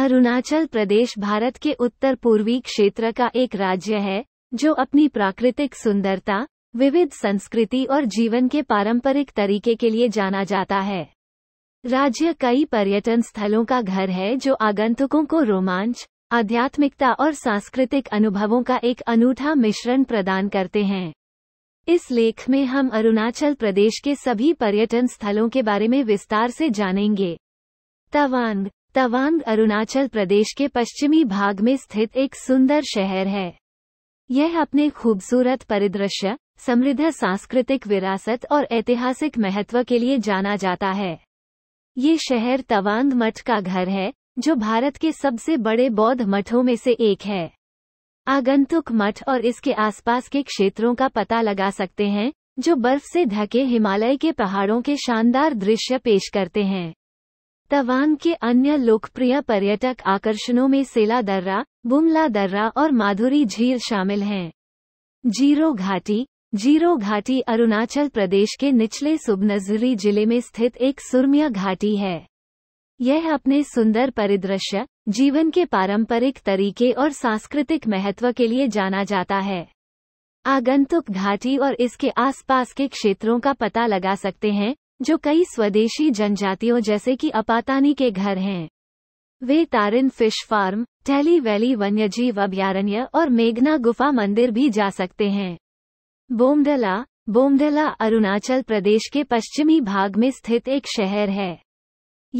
अरुणाचल प्रदेश भारत के उत्तर पूर्वी क्षेत्र का एक राज्य है जो अपनी प्राकृतिक सुंदरता विविध संस्कृति और जीवन के पारंपरिक तरीके के लिए जाना जाता है राज्य कई पर्यटन स्थलों का घर है जो आगंतुकों को रोमांच आध्यात्मिकता और सांस्कृतिक अनुभवों का एक अनूठा मिश्रण प्रदान करते हैं इस लेख में हम अरुणाचल प्रदेश के सभी पर्यटन स्थलों के बारे में विस्तार से जानेंगे तवांग तवांग अरुणाचल प्रदेश के पश्चिमी भाग में स्थित एक सुंदर शहर है यह अपने खूबसूरत परिदृश्य समृद्ध सांस्कृतिक विरासत और ऐतिहासिक महत्व के लिए जाना जाता है ये शहर तवांग मठ का घर है जो भारत के सबसे बड़े बौद्ध मठों में से एक है आगंतुक मठ और इसके आसपास के क्षेत्रों का पता लगा सकते हैं जो बर्फ से ढके हिमालय के पहाड़ों के शानदार दृश्य पेश करते हैं तवांग के अन्य लोकप्रिय पर्यटक आकर्षणों में सेला दर्रा बुमला दर्रा और माधुरी झील शामिल हैं जीरो घाटी जीरो घाटी अरुणाचल प्रदेश के निचले सुबनजरी जिले में स्थित एक सुरम्य घाटी है यह अपने सुंदर परिदृश्य जीवन के पारंपरिक तरीके और सांस्कृतिक महत्व के लिए जाना जाता है आगंतुक घाटी और इसके आसपास के क्षेत्रों का पता लगा सकते हैं जो कई स्वदेशी जनजातियों जैसे कि अपातानी के घर हैं वे Tarin fish farm Talley valley वन्यजीव अभ्यारण्य और मेघना गुफा मंदिर भी जा सकते हैं बोमडला बोमडला अरुणाचल प्रदेश के पश्चिमी भाग में स्थित एक शहर है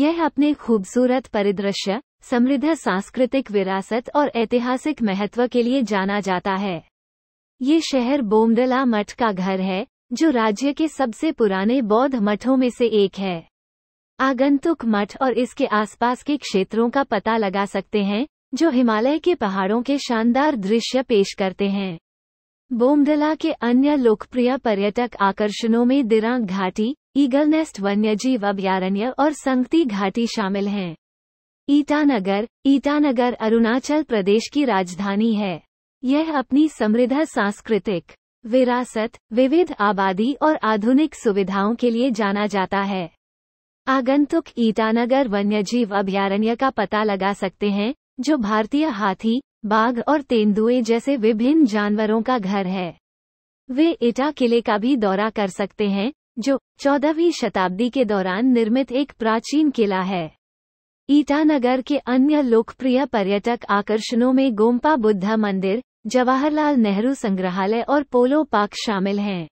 यह अपने खूबसूरत परिदृश्य समृद्ध सांस्कृतिक विरासत और ऐतिहासिक महत्व के लिए जाना जाता है ये शहर बोमडला मठ का घर है जो राज्य के सबसे पुराने बौद्ध मठों में से एक है आगंतुक मठ और इसके आसपास के क्षेत्रों का पता लगा सकते हैं जो हिमालय के पहाड़ों के शानदार दृश्य पेश करते हैं बोमदला के अन्य लोकप्रिय पर्यटक आकर्षणों में दिरांग घाटी ईगल नेस्ट वन्यजीव अभयारण्य और संगति घाटी शामिल हैं ईटानगर ईटानगर अरुणाचल प्रदेश की राजधानी है यह अपनी समृद्ध सांस्कृतिक विरासत विविध आबादी और आधुनिक सुविधाओं के लिए जाना जाता है आगंतुक ईटानगर वन्यजीव अभ्यारण्य का पता लगा सकते हैं जो भारतीय हाथी बाघ और तेंदुए जैसे विभिन्न जानवरों का घर है वे इटा किले का भी दौरा कर सकते हैं जो चौदहवीं शताब्दी के दौरान निर्मित एक प्राचीन किला है ईटानगर के अन्य लोकप्रिय पर्यटक आकर्षणों में गोम्पा बुद्धा मंदिर जवाहरलाल नेहरू संग्रहालय और पोलो पार्क शामिल हैं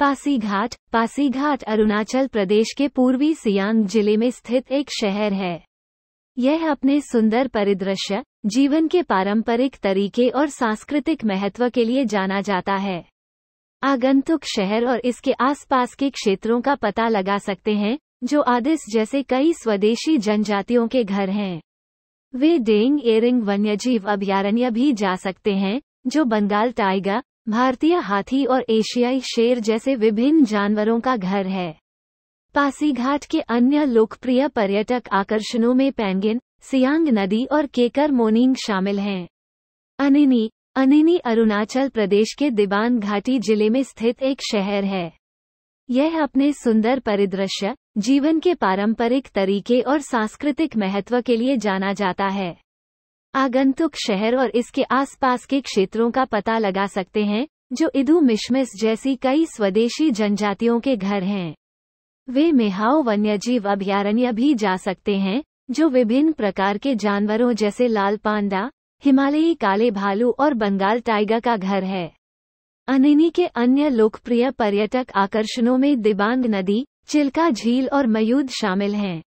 पासीघाट पासीघाट अरुणाचल प्रदेश के पूर्वी सियांग जिले में स्थित एक शहर है यह अपने सुंदर परिदृश्य जीवन के पारंपरिक तरीके और सांस्कृतिक महत्व के लिए जाना जाता है आगंतुक शहर और इसके आसपास के क्षेत्रों का पता लगा सकते हैं जो आदिस जैसे कई स्वदेशी जनजातियों के घर हैं वे डेंग एरिंग वन्यजीव अभ्यारण्य भी जा सकते हैं जो बंगाल टाइगर भारतीय हाथी और एशियाई शेर जैसे विभिन्न जानवरों का घर है पासीघाट के अन्य लोकप्रिय पर्यटक आकर्षणों में पैंगिन सियांग नदी और केकर मोनिंग शामिल हैं अनिनी अनिनी अरुणाचल प्रदेश के दिबांग घाटी जिले में स्थित एक शहर है यह अपने सुंदर परिदृश्य जीवन के पारंपरिक तरीके और सांस्कृतिक महत्व के लिए जाना जाता है आगंतुक शहर और इसके आसपास के क्षेत्रों का पता लगा सकते हैं जो इदू मिशमिस जैसी कई स्वदेशी जनजातियों के घर हैं वे मेहाओ वन्यजीव अभयारण्य भी जा सकते हैं जो विभिन्न प्रकार के जानवरों जैसे लाल पांडा हिमालयी काले भालू और बंगाल टाइगर का घर है अनिनी के अन्य लोकप्रिय पर्यटक आकर्षणों में दिबांग नदी चिल्का झील और मयूद शामिल हैं